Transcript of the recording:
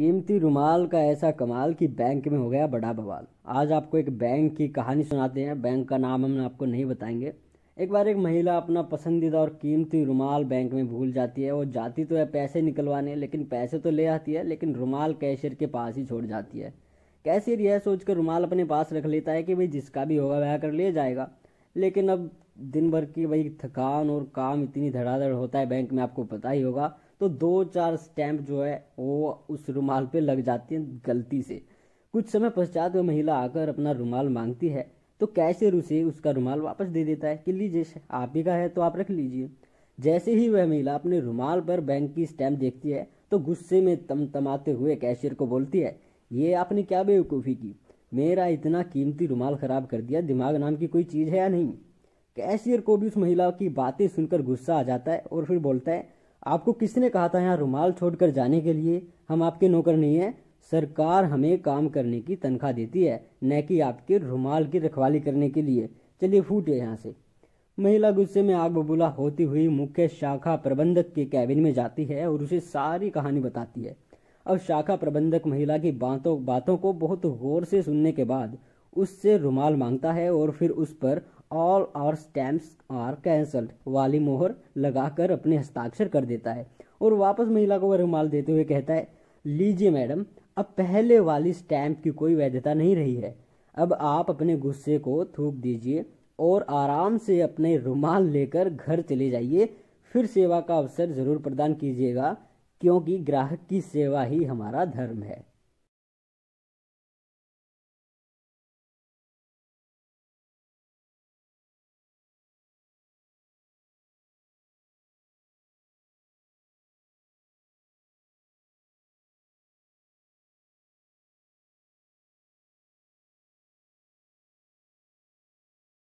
कीमती रुमाल का ऐसा कमाल कि बैंक में हो गया बड़ा बवाल आज आपको एक बैंक की कहानी सुनाते हैं बैंक का नाम हम आपको नहीं बताएंगे एक बार एक महिला अपना पसंदीदा और कीमती रुमाल बैंक में भूल जाती है वो जाती तो है पैसे निकलवाने लेकिन पैसे तो ले आती है लेकिन रुमाल कैशियर के पास ही छोड़ जाती है कैशियर यह सोचकर रुमाल अपने पास रख लेता है कि भाई जिसका भी होगा वह कर ले जाएगा लेकिन अब दिन भर की भाई थकान और काम इतनी धड़ाधड़ होता है बैंक में आपको पता ही होगा तो दो चार स्टैंप जो है वो उस रुमाल पे लग जाती है गलती से कुछ समय पश्चात वह महिला आकर अपना रुमाल मांगती है तो कैसे उसे उसका रुमाल वापस दे देता है कि लीजिए आप ही का है तो आप रख लीजिए जैसे ही वह महिला अपने रुमाल पर बैंक की स्टैंप देखती है तो गुस्से में तम तमाते हुए कैशियर को बोलती है ये आपने क्या बेवकूफ़ी की मेरा इतना कीमती रुमाल ख़राब कर दिया दिमाग नाम की कोई चीज़ है या नहीं कैशियर को भी उस महिला की बातें सुनकर गुस्सा आ जाता है और फिर बोलता है आपको किसने कहा था यहाँ रुमाल छोड़कर जाने के लिए हम आपके नौकर नहीं हैं सरकार हमें काम करने की तनख्वाह देती है न कि आपके रुमाल की रखवाली करने के लिए चलिए फूटे यहाँ से महिला गुस्से में आग बबूला होती हुई मुख्य शाखा प्रबंधक के कैबिन में जाती है और उसे सारी कहानी बताती है अब शाखा प्रबंधक महिला की बातों बातों को बहुत गौर से सुनने के बाद उससे रुमाल मांगता है और फिर उस पर all our stamps are cancelled वाली मोहर लगाकर अपने हस्ताक्षर कर देता है और वापस महिला को वह रुमाल देते हुए कहता है लीजिए मैडम अब पहले वाली स्टैम्प की कोई वैधता नहीं रही है अब आप अपने गुस्से को थूक दीजिए और आराम से अपने रुमाल लेकर घर चले जाइए फिर सेवा का अवसर ज़रूर प्रदान कीजिएगा क्योंकि ग्राहक की सेवा ही हमारा धर्म है